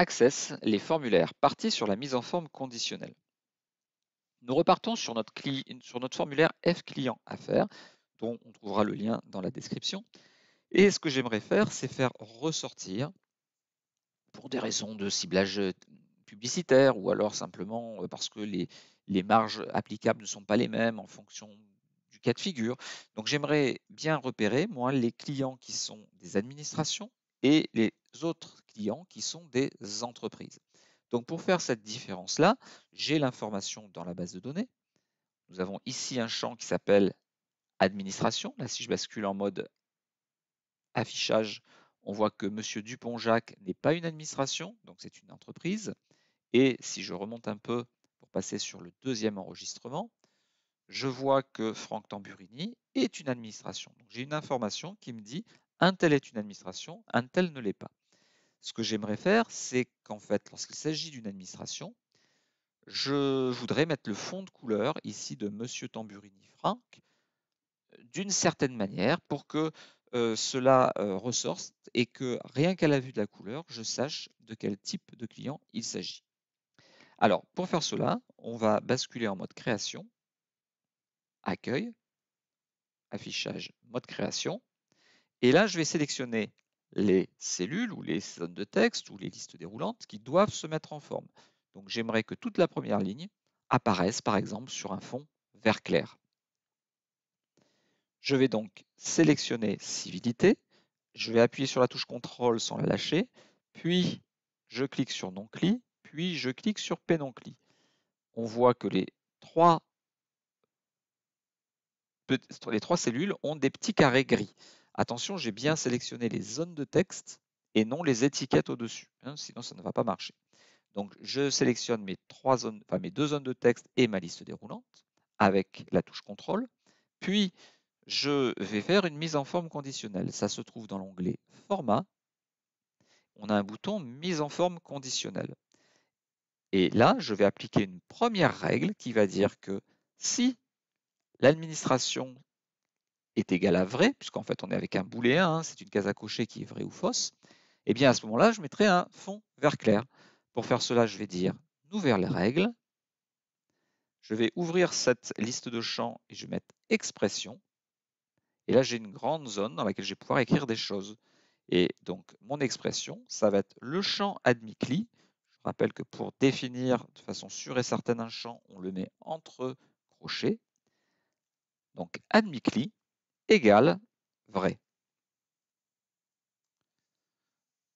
Access les formulaires partie sur la mise en forme conditionnelle. Nous repartons sur notre, sur notre formulaire F client faire, dont on trouvera le lien dans la description. Et ce que j'aimerais faire, c'est faire ressortir, pour des raisons de ciblage euh, publicitaire ou alors simplement euh, parce que les, les marges applicables ne sont pas les mêmes en fonction du cas de figure. Donc j'aimerais bien repérer, moi, les clients qui sont des administrations et les autres clients qui sont des entreprises. Donc pour faire cette différence-là, j'ai l'information dans la base de données. Nous avons ici un champ qui s'appelle administration. Là, si je bascule en mode affichage, on voit que Monsieur Dupont-Jacques n'est pas une administration, donc c'est une entreprise. Et si je remonte un peu pour passer sur le deuxième enregistrement, je vois que Franck Tamburini est une administration. J'ai une information qui me dit un tel est une administration, un tel ne l'est pas. Ce que j'aimerais faire, c'est qu'en fait, lorsqu'il s'agit d'une administration, je voudrais mettre le fond de couleur ici de Monsieur Tamburini-Franck euh, d'une certaine manière pour que euh, cela euh, ressorte et que rien qu'à la vue de la couleur, je sache de quel type de client il s'agit. Alors, pour faire cela, on va basculer en mode création, accueil, affichage, mode création. Et là, je vais sélectionner les cellules ou les zones de texte ou les listes déroulantes qui doivent se mettre en forme. Donc j'aimerais que toute la première ligne apparaisse par exemple sur un fond vert clair. Je vais donc sélectionner civilité, je vais appuyer sur la touche Ctrl sans la lâcher, puis je clique sur non-cli, puis je clique sur pénoncli. On voit que les trois cellules ont des petits carrés gris. Attention, j'ai bien sélectionné les zones de texte et non les étiquettes au-dessus, hein, sinon ça ne va pas marcher. Donc je sélectionne mes, trois zones, mes deux zones de texte et ma liste déroulante avec la touche contrôle, puis je vais faire une mise en forme conditionnelle. Ça se trouve dans l'onglet Format. On a un bouton Mise en forme conditionnelle. Et là, je vais appliquer une première règle qui va dire que si l'administration est égal à vrai, puisqu'en fait on est avec un booléen, hein, c'est une case à cocher qui est vraie ou fausse, et eh bien à ce moment-là, je mettrai un fond vert clair. Pour faire cela, je vais dire les règles, Je vais ouvrir cette liste de champs et je vais mettre expression. Et là, j'ai une grande zone dans laquelle je vais pouvoir écrire des choses. Et donc, mon expression, ça va être le champ admi-cli. Je rappelle que pour définir de façon sûre et certaine un champ, on le met entre crochets. Donc, admi-cli égale vrai.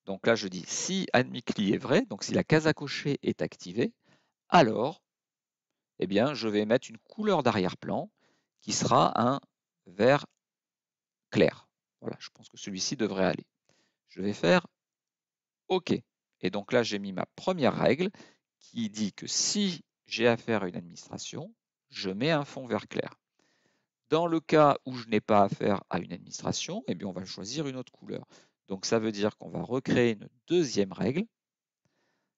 Donc là, je dis si admicli est vrai, donc si la case à cocher est activée, alors eh bien, je vais mettre une couleur d'arrière-plan qui sera un vert clair. Voilà, je pense que celui-ci devrait aller. Je vais faire OK. Et donc là, j'ai mis ma première règle qui dit que si j'ai affaire à une administration, je mets un fond vert clair. Dans le cas où je n'ai pas affaire à une administration, eh bien on va choisir une autre couleur. Donc ça veut dire qu'on va recréer une deuxième règle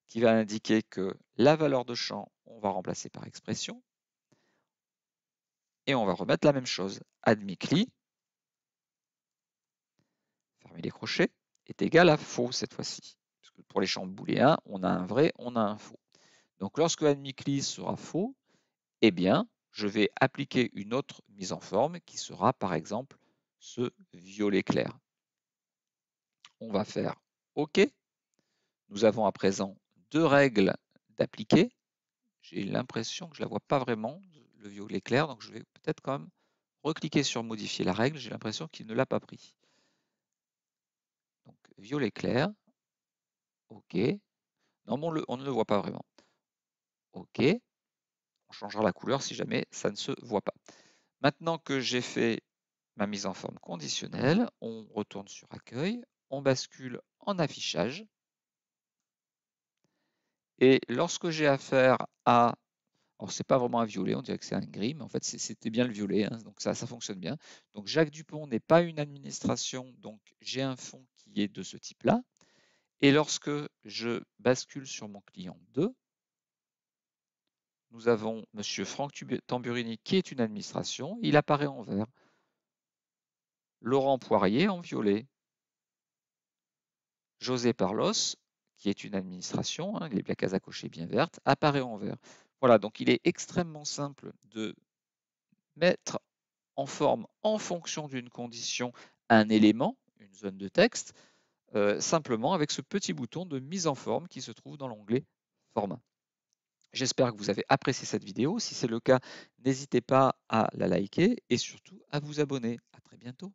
qui va indiquer que la valeur de champ, on va remplacer par expression. Et on va remettre la même chose. Admicli, fermer les crochets, est égal à faux cette fois-ci. Parce que pour les champs booléens, on a un vrai, on a un faux. Donc lorsque admicli sera faux, eh bien, je vais appliquer une autre mise en forme qui sera par exemple ce violet clair. On va faire OK. Nous avons à présent deux règles d'appliquer. J'ai l'impression que je ne la vois pas vraiment, le violet clair, donc je vais peut-être quand même recliquer sur modifier la règle. J'ai l'impression qu'il ne l'a pas pris. Donc violet clair. OK. Non, on ne le voit pas vraiment. OK changera la couleur si jamais ça ne se voit pas. Maintenant que j'ai fait ma mise en forme conditionnelle, on retourne sur Accueil, on bascule en affichage. Et lorsque j'ai affaire à... Alors, ce pas vraiment un violet, on dirait que c'est un gris, mais en fait, c'était bien le violet, hein, donc ça, ça fonctionne bien. Donc, Jacques Dupont n'est pas une administration, donc j'ai un fond qui est de ce type-là. Et lorsque je bascule sur mon client 2, nous avons M. Franck Tamburini qui est une administration, il apparaît en vert. Laurent Poirier en violet. José Parlos, qui est une administration, hein, les plaques à cocher bien vertes, apparaît en vert. Voilà, donc il est extrêmement simple de mettre en forme, en fonction d'une condition, un élément, une zone de texte, euh, simplement avec ce petit bouton de mise en forme qui se trouve dans l'onglet Format. J'espère que vous avez apprécié cette vidéo. Si c'est le cas, n'hésitez pas à la liker et surtout à vous abonner. À très bientôt.